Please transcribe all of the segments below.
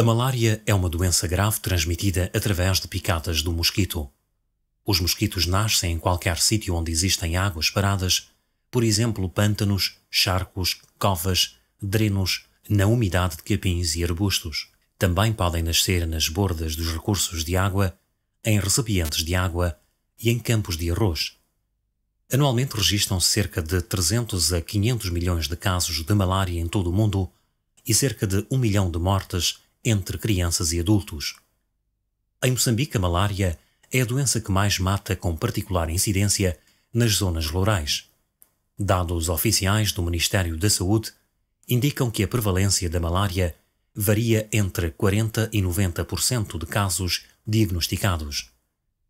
A malária é uma doença grave transmitida através de picadas do mosquito. Os mosquitos nascem em qualquer sítio onde existem águas paradas, por exemplo, pântanos, charcos, covas, drenos, na umidade de capins e arbustos. Também podem nascer nas bordas dos recursos de água, em recipientes de água e em campos de arroz. Anualmente registram-se cerca de 300 a 500 milhões de casos de malária em todo o mundo e cerca de 1 milhão de mortes entre crianças e adultos. Em Moçambique, a malária é a doença que mais mata, com particular incidência nas zonas rurais. Dados oficiais do Ministério da Saúde indicam que a prevalência da malária varia entre 40% e 90% de casos diagnosticados.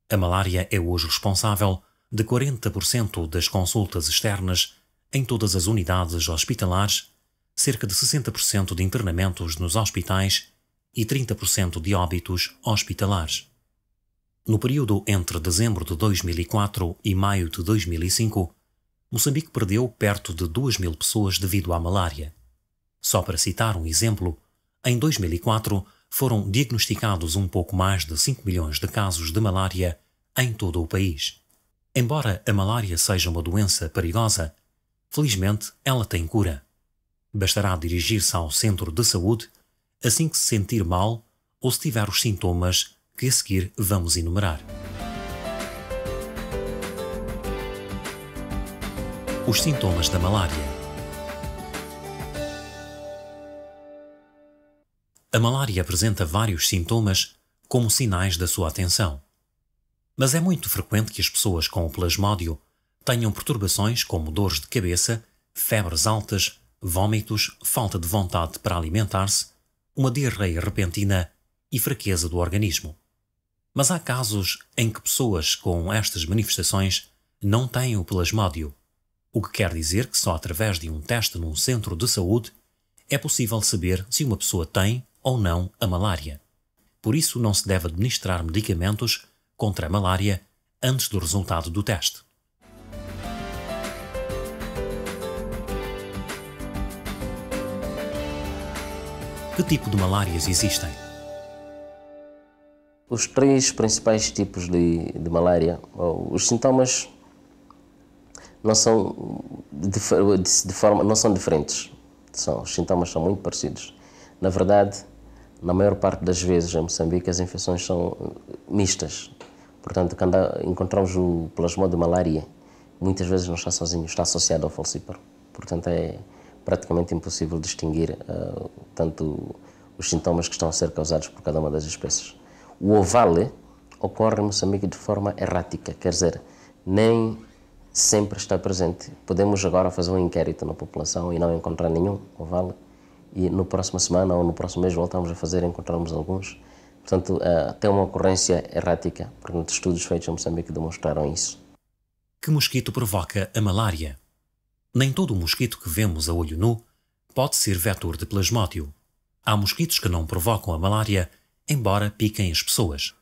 A malária é hoje responsável de 40% das consultas externas em todas as unidades hospitalares, cerca de 60% de internamentos nos hospitais e 30% de óbitos hospitalares. No período entre dezembro de 2004 e maio de 2005, Moçambique perdeu perto de 2 mil pessoas devido à malária. Só para citar um exemplo, em 2004 foram diagnosticados um pouco mais de 5 milhões de casos de malária em todo o país. Embora a malária seja uma doença perigosa, felizmente ela tem cura. Bastará dirigir-se ao centro de saúde assim que se sentir mal ou se tiver os sintomas que a seguir vamos enumerar. Os sintomas da malária. A malária apresenta vários sintomas como sinais da sua atenção. Mas é muito frequente que as pessoas com o plasmódio tenham perturbações como dores de cabeça, febres altas, vômitos, falta de vontade para alimentar-se, uma diarreia repentina e fraqueza do organismo. Mas há casos em que pessoas com estas manifestações não têm o plasmódio, o que quer dizer que só através de um teste num centro de saúde é possível saber se uma pessoa tem ou não a malária. Por isso, não se deve administrar medicamentos contra a malária antes do resultado do teste. Que tipo de malárias existem? Os três principais tipos de, de malária, os sintomas não são de, de, forma não são diferentes. São, os sintomas são muito parecidos. Na verdade, na maior parte das vezes em Moçambique as infecções são eh, mistas. Portanto, quando encontramos o plasmódio malária, muitas vezes não está sozinho, está associado ao falcíparo. Portanto, é, praticamente impossível distinguir uh, tanto os sintomas que estão a ser causados por cada uma das espécies. O ovale ocorre em Moçambique de forma errática, quer dizer, nem sempre está presente. Podemos agora fazer um inquérito na população e não encontrar nenhum ovale, e na próxima semana ou no próximo mês voltamos a fazer e encontramos alguns. Portanto, uh, tem uma ocorrência errática, porque estudos feitos em Moçambique demonstraram isso. Que mosquito provoca a malária? Nem todo mosquito que vemos a olho nu pode ser vetor de plasmódio. Há mosquitos que não provocam a malária, embora piquem as pessoas.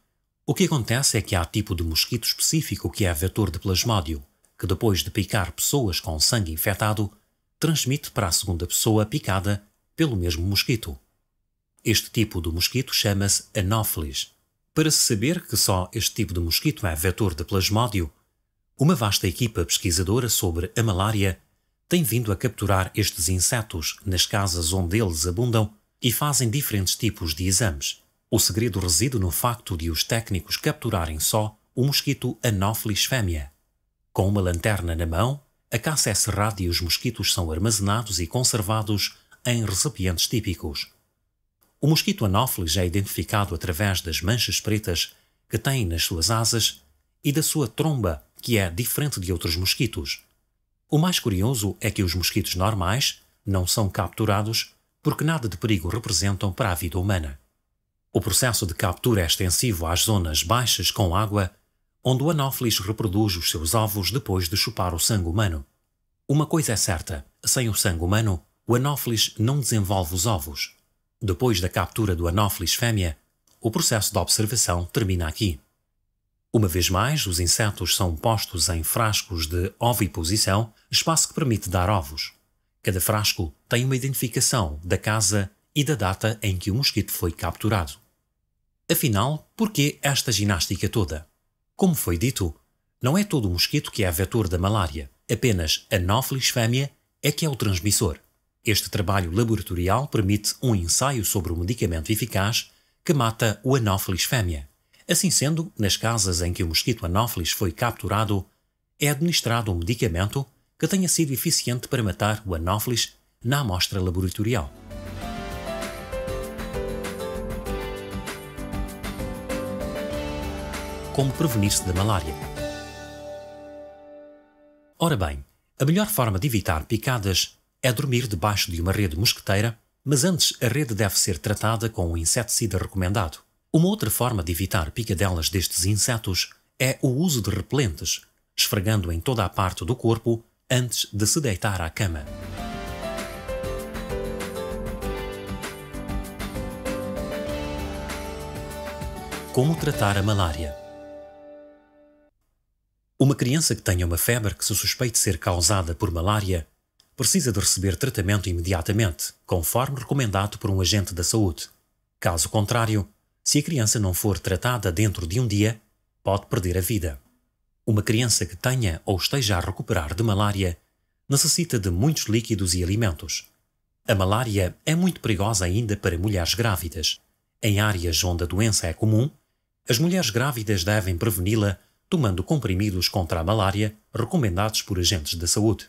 O que acontece é que há tipo de mosquito específico que é vetor de plasmódio, que depois de picar pessoas com sangue infectado, transmite para a segunda pessoa picada pelo mesmo mosquito. Este tipo de mosquito chama-se Anopheles. Para se saber que só este tipo de mosquito é vetor de plasmódio, uma vasta equipa pesquisadora sobre a malária tem vindo a capturar estes insetos nas casas onde eles abundam e fazem diferentes tipos de exames. O segredo reside no facto de os técnicos capturarem só o mosquito Anopheles fêmea. Com uma lanterna na mão, a caça é cerrada e os mosquitos são armazenados e conservados em recipientes típicos. O mosquito Anopheles é identificado através das manchas pretas que tem nas suas asas e da sua tromba, que é diferente de outros mosquitos. O mais curioso é que os mosquitos normais não são capturados porque nada de perigo representam para a vida humana. O processo de captura é extensivo às zonas baixas com água, onde o anófilis reproduz os seus ovos depois de chupar o sangue humano. Uma coisa é certa, sem o sangue humano, o anófilis não desenvolve os ovos. Depois da captura do anófilis fêmea, o processo de observação termina aqui. Uma vez mais, os insetos são postos em frascos de oviposição espaço que permite dar ovos. Cada frasco tem uma identificação da casa e da data em que o mosquito foi capturado. Afinal, por que esta ginástica toda? Como foi dito, não é todo o mosquito que é vetor da malária, apenas a Anopheles fêmea é que é o transmissor. Este trabalho laboratorial permite um ensaio sobre o medicamento eficaz que mata o Anopheles fêmea. Assim sendo, nas casas em que o mosquito Anopheles foi capturado, é administrado um medicamento que tenha sido eficiente para matar o Anopheles na amostra laboratorial. Como prevenir-se da malária? Ora bem, a melhor forma de evitar picadas é dormir debaixo de uma rede mosqueteira, mas antes a rede deve ser tratada com o inseticida recomendado. Uma outra forma de evitar picadelas destes insetos é o uso de repelentes, esfregando em toda a parte do corpo antes de se deitar à cama. Como tratar a malária? Uma criança que tenha uma febre que se suspeite ser causada por malária precisa de receber tratamento imediatamente, conforme recomendado por um agente da saúde. Caso contrário, se a criança não for tratada dentro de um dia, pode perder a vida. Uma criança que tenha ou esteja a recuperar de malária necessita de muitos líquidos e alimentos. A malária é muito perigosa ainda para mulheres grávidas. Em áreas onde a doença é comum, as mulheres grávidas devem preveni-la tomando comprimidos contra a malária recomendados por agentes da saúde.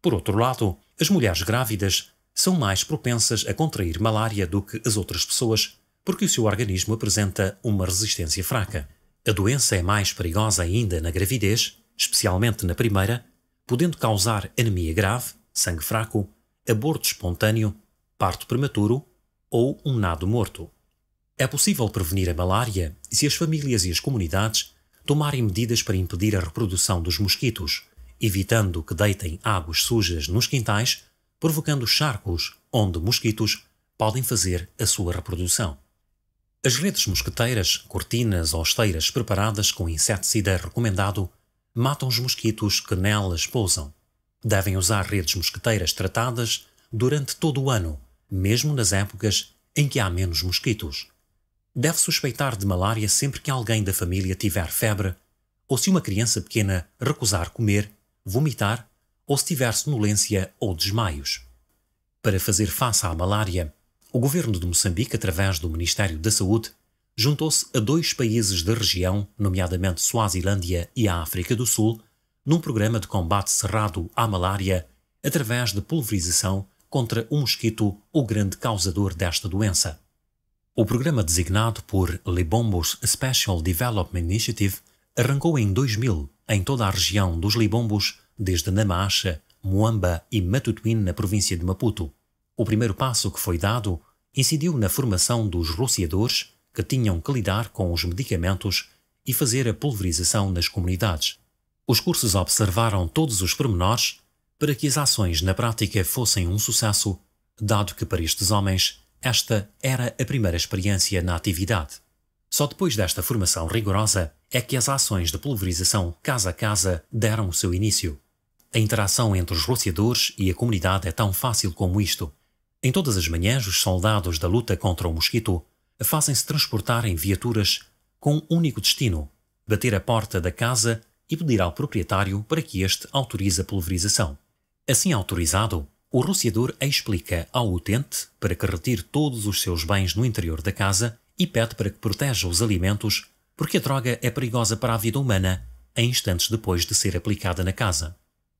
Por outro lado, as mulheres grávidas são mais propensas a contrair malária do que as outras pessoas porque o seu organismo apresenta uma resistência fraca. A doença é mais perigosa ainda na gravidez, especialmente na primeira, podendo causar anemia grave, sangue fraco, aborto espontâneo, parto prematuro ou um nado morto. É possível prevenir a malária se as famílias e as comunidades tomarem medidas para impedir a reprodução dos mosquitos, evitando que deitem águas sujas nos quintais, provocando charcos onde mosquitos podem fazer a sua reprodução. As redes mosqueteiras, cortinas ou esteiras preparadas com inseticida recomendado matam os mosquitos que nelas pousam. Devem usar redes mosqueteiras tratadas durante todo o ano, mesmo nas épocas em que há menos mosquitos. Deve suspeitar de malária sempre que alguém da família tiver febre ou se uma criança pequena recusar comer, vomitar ou se tiver sonolência ou desmaios. Para fazer face à malária, o governo de Moçambique, através do Ministério da Saúde, juntou-se a dois países da região, nomeadamente Suazilândia e a África do Sul, num programa de combate cerrado à malária através de pulverização contra o mosquito, o grande causador desta doença. O programa designado por Libombos Special Development Initiative arrancou em 2000 em toda a região dos Libombos, desde Namacha, Moamba e Matutuin, na província de Maputo. O primeiro passo que foi dado incidiu na formação dos rociadores que tinham que lidar com os medicamentos e fazer a pulverização nas comunidades. Os cursos observaram todos os pormenores para que as ações na prática fossem um sucesso, dado que para estes homens esta era a primeira experiência na atividade. Só depois desta formação rigorosa é que as ações de pulverização casa a casa deram o seu início. A interação entre os rociadores e a comunidade é tão fácil como isto. Em todas as manhãs, os soldados da luta contra o mosquito fazem-se transportar em viaturas com um único destino: bater a porta da casa e pedir ao proprietário para que este autorize a pulverização. Assim autorizado, o rociador explica ao utente para que retire todos os seus bens no interior da casa e pede para que proteja os alimentos, porque a droga é perigosa para a vida humana em instantes depois de ser aplicada na casa.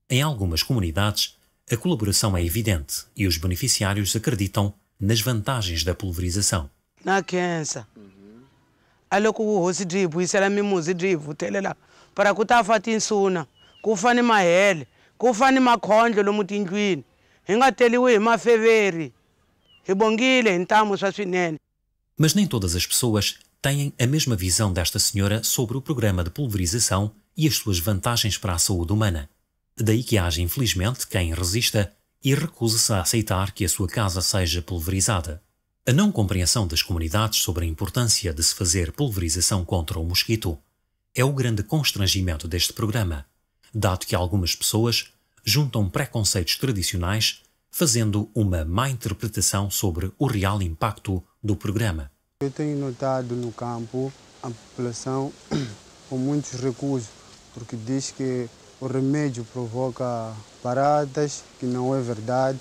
Em algumas comunidades, a colaboração é evidente e os beneficiários acreditam nas vantagens da pulverização. Na mas nem todas as pessoas têm a mesma visão desta senhora sobre o programa de pulverização e as suas vantagens para a saúde humana. Daí que haja, infelizmente, quem resista e recusa-se a aceitar que a sua casa seja pulverizada. A não compreensão das comunidades sobre a importância de se fazer pulverização contra o mosquito é o grande constrangimento deste programa, dado que algumas pessoas juntam preconceitos tradicionais, fazendo uma má interpretação sobre o real impacto do programa. Eu tenho notado no campo a população com muitos recursos, porque diz que o remédio provoca paradas, que não é verdade,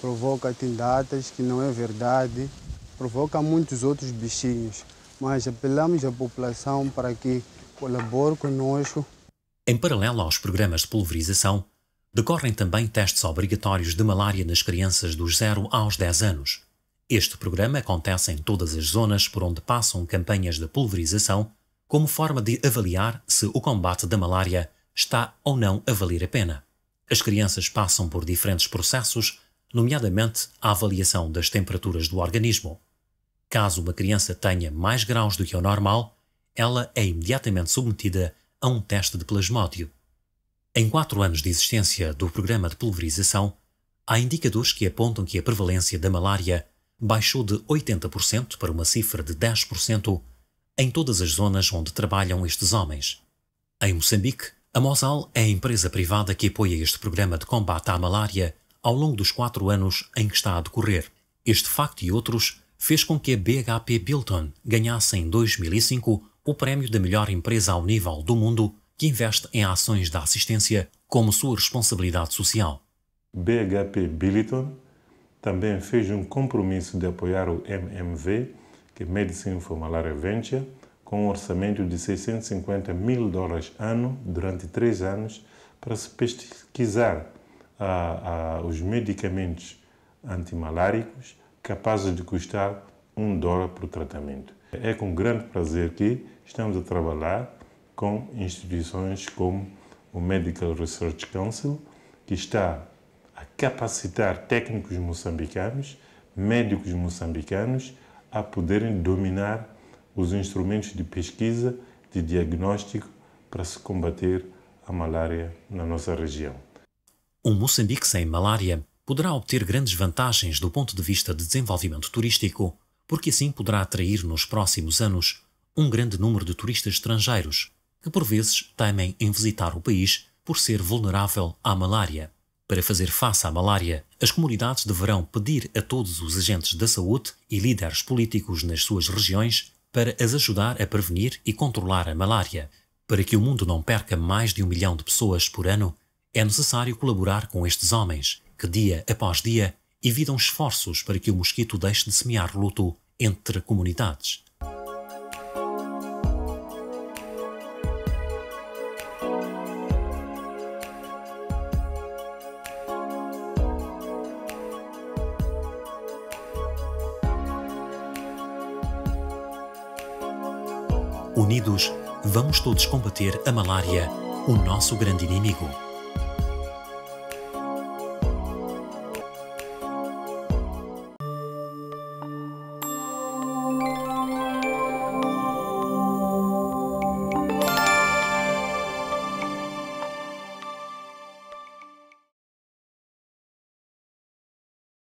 provoca tindatas, que não é verdade, provoca muitos outros bichinhos. Mas apelamos à população para que colabore conosco. Em paralelo aos programas de pulverização, decorrem também testes obrigatórios de malária nas crianças dos 0 aos 10 anos. Este programa acontece em todas as zonas por onde passam campanhas de pulverização, como forma de avaliar se o combate da malária está ou não a valer a pena. As crianças passam por diferentes processos, nomeadamente a avaliação das temperaturas do organismo. Caso uma criança tenha mais graus do que o normal, ela é imediatamente submetida a um teste de plasmódio. Em quatro anos de existência do programa de pulverização, há indicadores que apontam que a prevalência da malária baixou de 80% para uma cifra de 10% em todas as zonas onde trabalham estes homens. Em Moçambique, a Mosal é a empresa privada que apoia este programa de combate à malária ao longo dos quatro anos em que está a decorrer. Este facto e outros fez com que a BHP Bilton ganhasse em 2005 o prémio da melhor empresa ao nível do mundo que investe em ações da assistência como sua responsabilidade social. BHP Billiton também fez um compromisso de apoiar o MMV, que é Medicine for Malaria Venture, com um orçamento de 650 mil dólares ano durante três anos para se pesquisar ah, ah, os medicamentos antimaláricos capazes de custar um dólar por tratamento. É com grande prazer que estamos a trabalhar com instituições como o Medical Research Council, que está a capacitar técnicos moçambicanos, médicos moçambicanos, a poderem dominar os instrumentos de pesquisa, de diagnóstico para se combater a malária na nossa região. Um Moçambique sem malária poderá obter grandes vantagens do ponto de vista de desenvolvimento turístico, porque assim poderá atrair nos próximos anos um grande número de turistas estrangeiros que por vezes temem em visitar o país por ser vulnerável à malária. Para fazer face à malária, as comunidades deverão pedir a todos os agentes da saúde e líderes políticos nas suas regiões para as ajudar a prevenir e controlar a malária. Para que o mundo não perca mais de um milhão de pessoas por ano, é necessário colaborar com estes homens, que dia após dia evitam esforços para que o mosquito deixe de semear luto entre comunidades. Unidos, vamos todos combater a malária, o nosso grande inimigo.